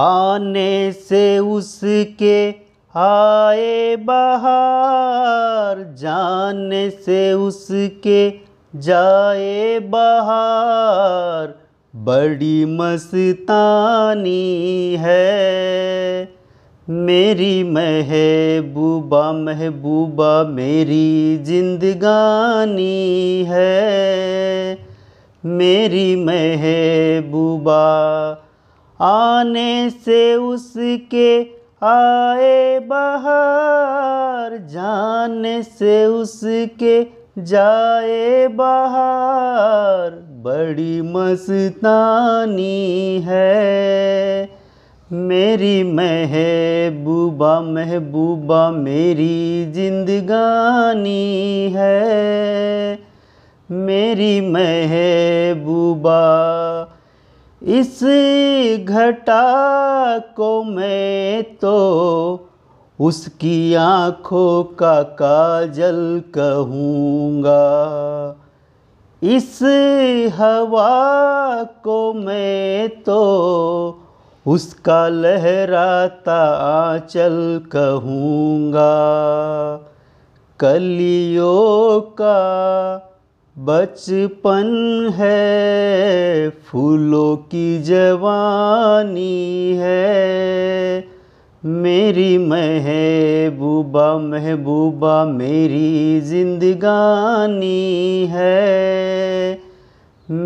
आने से उसके आए बहार जाने से उसके जाए बहार बड़ी मस्तानी है मेरी महबूबा महबूबा मेरी जिंदगानी है मेरी महबूबा आने से उसके आए बहार जाने से उसके जाए बाहर बड़ी मस्तानी है मेरी महबूबा महबूबा मेरी जिंदगानी है मेरी महबूबा इस घटा को मैं तो उसकी आंखों का काजल कहूँगा इस हवा को मैं तो उसका लहराता आंचल कहूँगा कलियों का बचपन है फूलों की जवानी है मेरी महबूबा महबूबा मेरी जिंदगानी है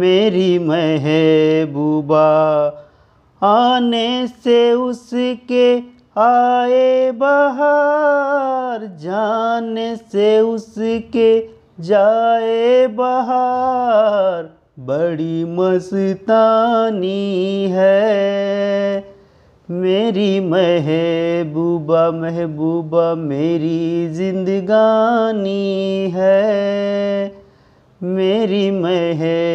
मेरी महबूबा आने से उसके आए बहार जाने से उसके जाए बहार बड़ी मस्तानी है मेरी महबूबा महबूबा मेरी जिंदगानी है मेरी महबूबा